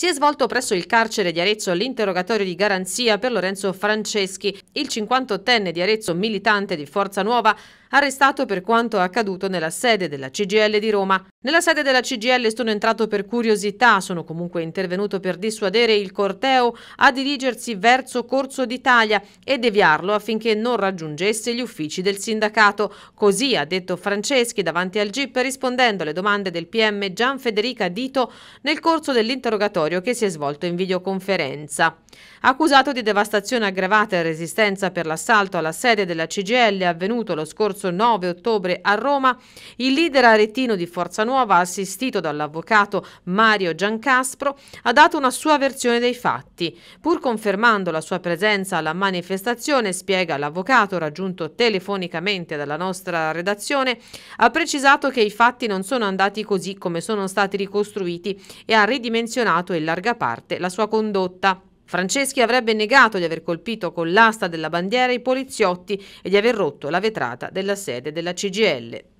Si è svolto presso il carcere di Arezzo l'interrogatorio di garanzia per Lorenzo Franceschi, il 58enne di Arezzo militante di Forza Nuova, arrestato per quanto accaduto nella sede della CGL di Roma. Nella sede della CGL sono entrato per curiosità, sono comunque intervenuto per dissuadere il corteo a dirigersi verso Corso d'Italia e deviarlo affinché non raggiungesse gli uffici del sindacato. Così ha detto Franceschi davanti al GIP rispondendo alle domande del PM Gianfederica Dito nel corso dell'interrogatorio che si è svolto in videoconferenza. Accusato di devastazione aggravata e resistenza per l'assalto alla sede della CGL avvenuto lo scorso 9 ottobre a Roma, il leader aretino di Forza Nuova Villanuova, assistito dall'avvocato Mario Giancaspro, ha dato una sua versione dei fatti. Pur confermando la sua presenza alla manifestazione, spiega l'avvocato, raggiunto telefonicamente dalla nostra redazione, ha precisato che i fatti non sono andati così come sono stati ricostruiti e ha ridimensionato in larga parte la sua condotta. Franceschi avrebbe negato di aver colpito con l'asta della bandiera i poliziotti e di aver rotto la vetrata della sede della CGL.